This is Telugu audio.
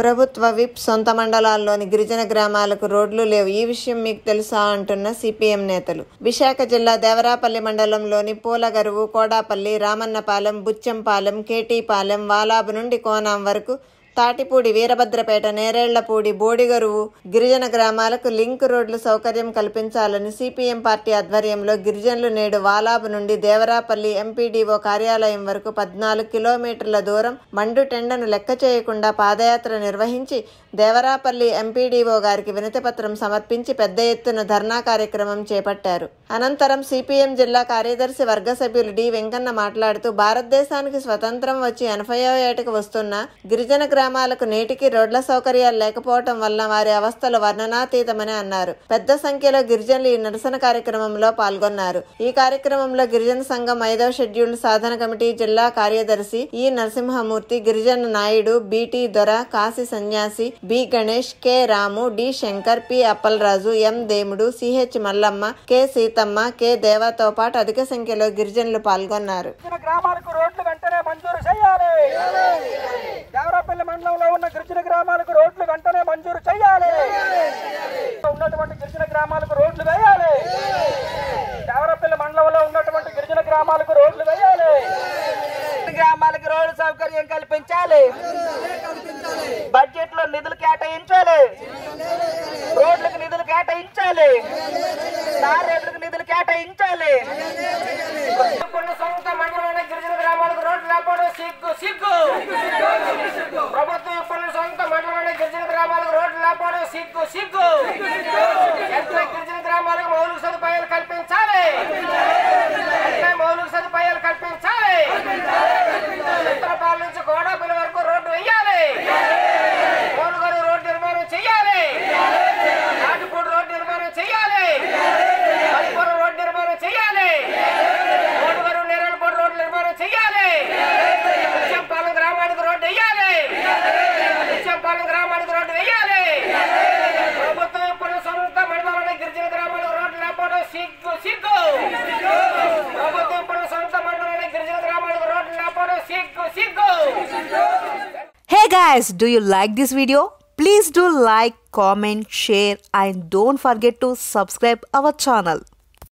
ప్రభుత్వ విప్ సొంత మండలాల్లోని గిరిజన గ్రామాలకు రోడ్లు లేవు ఈ విషయం మీకు తెలుసా అంటున్న సిపిఎం నేతలు విశాఖ జిల్లా దేవరాపల్లి మండలంలోని పూలగరువు కోడాపల్లి రామన్నపాలెం బుచ్చంపాలెం కేటీపాలెం వాలాబు నుండి కోనాం వరకు తాటిపూడి వీరభద్రపేట నేరేళ్లపూడి బోడిగరువు గిరిజన గ్రామాలకు లింక్ రోడ్లు సౌకర్యం కల్పించాలని సిపిఎం పార్టీ ఆధ్వర్యంలో గిరిజనులు నేడు వాలాబు నుండి దేవరాపల్లి ఎంపీడీఓ కార్యాలయం వరకు పద్నాలుగు కిలోమీటర్ల దూరం మండు టెండను లెక్క చేయకుండా పాదయాత్ర నిర్వహించి దేవరాపల్లి ఎంపీడీఓ గారికి వినతిపత్రం సమర్పించి పెద్ద ఎత్తున ధర్నా కార్యక్రమం చేపట్టారు అనంతరం సిపిఎం జిల్లా కార్యదర్శి వర్గ సభ్యులు డి వెంకన్న మాట్లాడుతూ భారతదేశానికి స్వతంత్రం వచ్చి ఎనభై ఏటకు వస్తున్న గిరిజన గ్రామ గ్రామాలకు నేటికి రోడ్ల సౌకర్యాలు లేకపోవటం వల్ల వారి అవస్థలు వర్ణనాతీతమని అన్నారు పెద్ద సంఖ్యలో గిరిజనులు ఈ నిరసన కార్యక్రమంలో పాల్గొన్నారు ఈ కార్యక్రమంలో గిరిజన సంఘం ఐదో షెడ్యూల్ సాధన కమిటీ జిల్లా కార్యదర్శి ఈ నరసింహమూర్తి గిరిజన Naidu బిటి Dora Kasi Sanyasi B Ganesh K Ramu D Shankar P Appalaraju M Demudu CH Mallamma K Seethamma K దేవతో పాటు అధిక సంఖ్యలో గిరిజనులు పాల్గొన్నారు గ్రామాలకు రోడ్లు వెంటనే మంజూరు చేయాలి గిరిజన గ్రామాలకు రోడ్లు వెంటనే మంజూరు చేయాలి ఉన్నటువంటి గిరిజన గ్రామాలకు రోడ్లు వేయాలి దేవరపల్లి మండలంలో ఉన్నటువంటి గిరిజన గ్రామాలకు రోడ్లు వేయాలి గ్రామాలకు రోడ్డు సౌకర్యం కల్పించాలి బడ్జెట్ లో నిధులు కేటాయించాలి రోడ్లకు నిధులు కేటాయించాలి నిధులు కేటాయించాలి Hey guys, do you like this video? Please do like, comment, share and don't forget to subscribe our channel.